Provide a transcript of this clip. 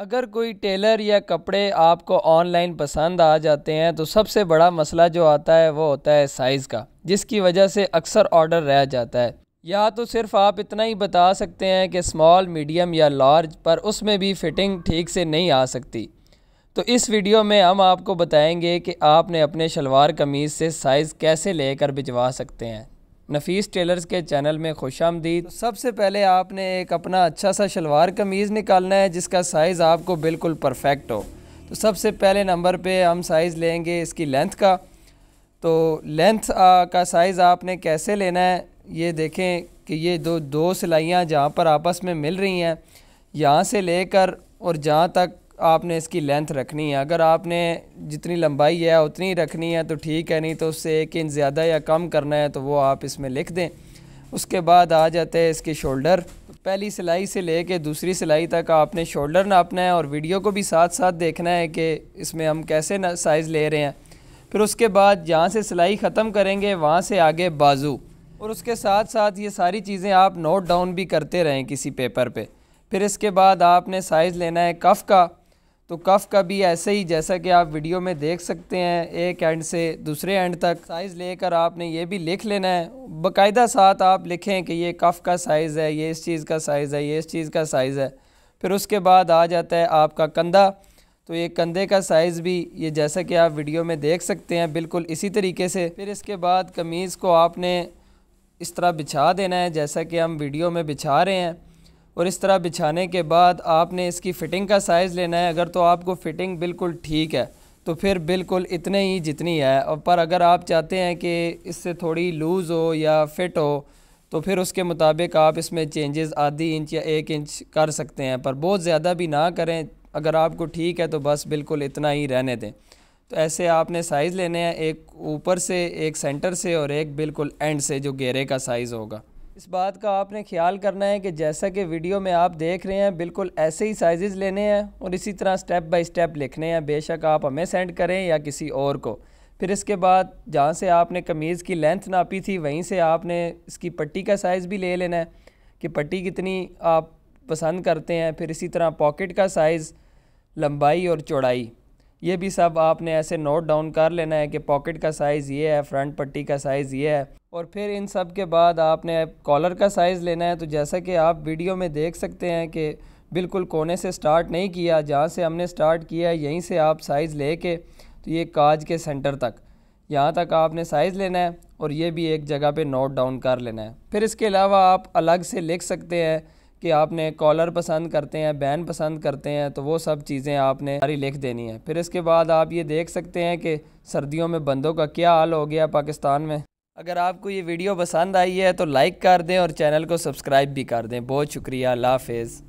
अगर कोई टेलर या कपड़े आपको ऑनलाइन पसंद आ जाते हैं तो सबसे बड़ा मसला जो आता है वो होता है साइज़ का जिसकी वजह से अक्सर ऑर्डर रह जाता है या तो सिर्फ आप इतना ही बता सकते हैं कि स्मॉल मीडियम या लार्ज पर उसमें भी फ़िटिंग ठीक से नहीं आ सकती तो इस वीडियो में हम आपको बताएंगे कि आपने अपने शलवार कमीज़ से साइज़ कैसे लेकर भिजवा सकते हैं नफीस टेलर्स के चैनल में खुश आमदीद तो सबसे पहले आपने एक अपना अच्छा सा शलवार कमीज़ निकालना है जिसका साइज़ आपको बिल्कुल परफेक्ट हो तो सबसे पहले नंबर पे हम साइज़ लेंगे इसकी लेंथ का तो लेंथ का साइज़ आपने कैसे लेना है ये देखें कि ये दो दो सिलाइयाँ जहाँ पर आपस में मिल रही हैं यहाँ से लेकर और जहाँ तक आपने इसकी लेंथ रखनी है अगर आपने जितनी लंबाई है उतनी रखनी है तो ठीक है नहीं तो उससे एक इंच ज़्यादा या कम करना है तो वो आप इसमें लिख दें उसके बाद आ जाते हैं इसके शोल्डर पहली सिलाई से ले कर दूसरी सिलाई तक आपने शोल्डर नापना है और वीडियो को भी साथ साथ देखना है कि इसमें हम कैसे साइज़ ले रहे हैं फिर उसके बाद जहाँ से सिलाई ख़त्म करेंगे वहाँ से आगे बाजू और उसके साथ साथ ये सारी चीज़ें आप नोट डाउन भी करते रहें किसी पेपर पे फिर इसके बाद आपने साइज़ लेना है कफ़ का तो कफ़ का भी ऐसे ही जैसा कि आप वीडियो में देख सकते हैं एक एंड से दूसरे एंड तक साइज़ लेकर आपने ये भी लिख लेना है बकायदा साथ आप लिखें कि ये कफ़ का साइज़ है ये इस चीज़ का साइज़ है ये इस चीज़ का साइज़ है फिर उसके बाद आ जाता है आपका कंधा तो ये कंधे का साइज़ भी ये जैसा कि आप वीडियो में देख सकते हैं बिल्कुल इसी तरीके से फिर इसके बाद कमीज़ को आपने इस तरह बिछा देना है जैसा कि हम वीडियो में बिछा रहे हैं और इस तरह बिछाने के बाद आपने इसकी फ़िटिंग का साइज़ लेना है अगर तो आपको फ़िटिंग बिल्कुल ठीक है तो फिर बिल्कुल इतने ही जितनी है और पर अगर आप चाहते हैं कि इससे थोड़ी लूज़ हो या फिट हो तो फिर उसके मुताबिक आप इसमें चेंजेस आधी इंच या एक इंच कर सकते हैं पर बहुत ज़्यादा भी ना करें अगर आपको ठीक है तो बस बिल्कुल इतना ही रहने दें तो ऐसे आपने साइज़ लेने हैं एक ऊपर से एक सेंटर से और एक बिल्कुल एंड से जो घेरे का साइज़ होगा इस बात का आपने ख्याल करना है कि जैसा कि वीडियो में आप देख रहे हैं बिल्कुल ऐसे ही साइज़ लेने हैं और इसी तरह स्टेप बाय स्टेप लिखने हैं बेशक आप हमें सेंड करें या किसी और को फिर इसके बाद जहाँ से आपने कमीज़ की लेंथ नापी थी वहीं से आपने इसकी पट्टी का साइज़ भी ले लेना है कि पट्टी कितनी आप पसंद करते हैं फिर इसी तरह पॉकेट का साइज़ लंबाई और चौड़ाई ये भी सब आपने ऐसे नोट डाउन कर लेना है कि पॉकेट का साइज़ ये है फ्रंट पट्टी का साइज़ ये है और फिर इन सब के बाद आपने कॉलर का साइज़ लेना है तो जैसा कि आप वीडियो में देख सकते हैं कि बिल्कुल कोने से स्टार्ट नहीं किया जहाँ से हमने स्टार्ट किया है यहीं से आप साइज़ ले के तो ये काज के सेंटर तक यहाँ तक आपने साइज़ लेना है और ये भी एक जगह पे नोट डाउन कर लेना है फिर इसके अलावा आप अलग से लिख सकते हैं कि आपने कॉलर पसंद करते हैं बैन पसंद करते हैं तो वो सब चीज़ें आपने सारी लिख देनी है फिर इसके बाद आप ये देख सकते हैं कि सर्दियों में बंदों का क्या हाल हो गया पाकिस्तान में अगर आपको ये वीडियो पसंद आई है तो लाइक कर दें और चैनल को सब्सक्राइब भी कर दें बहुत शुक्रिया अल्लाह हाफिज़